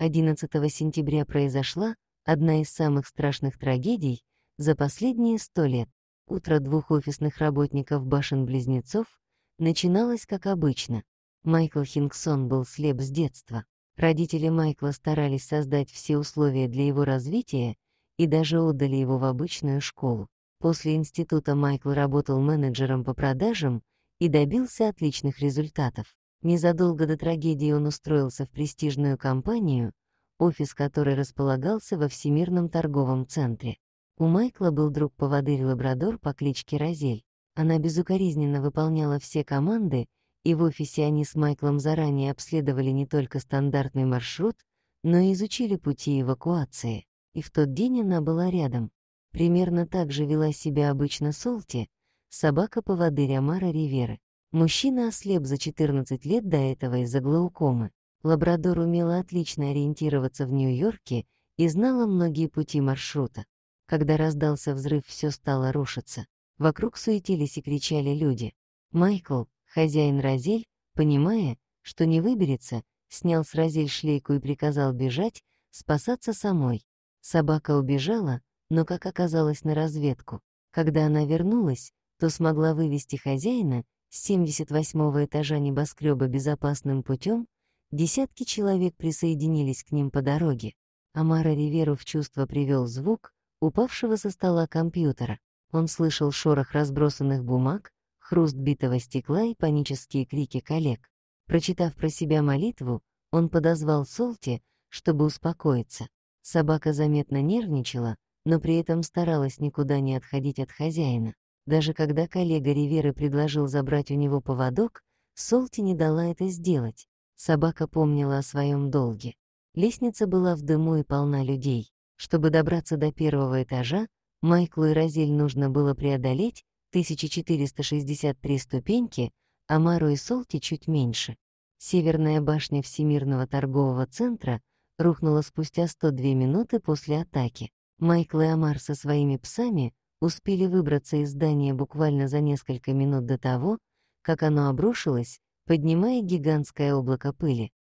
11 сентября произошла одна из самых страшных трагедий за последние сто лет. Утро двух офисных работников башен-близнецов начиналось как обычно. Майкл Хингсон был слеп с детства. Родители Майкла старались создать все условия для его развития и даже отдали его в обычную школу. После института Майкл работал менеджером по продажам и добился отличных результатов. Незадолго до трагедии он устроился в престижную компанию, офис которой располагался во Всемирном торговом центре. У Майкла был друг-поводырь-лабрадор по кличке Розель. Она безукоризненно выполняла все команды, и в офисе они с Майклом заранее обследовали не только стандартный маршрут, но и изучили пути эвакуации. И в тот день она была рядом. Примерно так же вела себя обычно Солти, собака-поводырь Амара Риверы. Мужчина ослеп за 14 лет до этого из-за глаукомы. Лабрадор умела отлично ориентироваться в Нью-Йорке и знала многие пути маршрута. Когда раздался взрыв, все стало рушиться. Вокруг суетились и кричали люди. Майкл, хозяин Розель, понимая, что не выберется, снял с Розель шлейку и приказал бежать, спасаться самой. Собака убежала, но, как оказалось, на разведку. Когда она вернулась, то смогла вывести хозяина с 78 этажа небоскреба безопасным путем, десятки человек присоединились к ним по дороге. Амара Риверу в чувство привел звук упавшего со стола компьютера. Он слышал шорох разбросанных бумаг, хруст битого стекла и панические крики коллег. Прочитав про себя молитву, он подозвал Солти, чтобы успокоиться. Собака заметно нервничала, но при этом старалась никуда не отходить от хозяина. Даже когда коллега Ривера предложил забрать у него поводок, Солти не дала это сделать. Собака помнила о своем долге. Лестница была в дыму и полна людей. Чтобы добраться до первого этажа, Майклу и Розель нужно было преодолеть 1463 ступеньки, а Мару и Солти чуть меньше. Северная башня Всемирного торгового центра рухнула спустя 102 минуты после атаки. Майкл и Амар со своими псами успели выбраться из здания буквально за несколько минут до того, как оно обрушилось, поднимая гигантское облако пыли.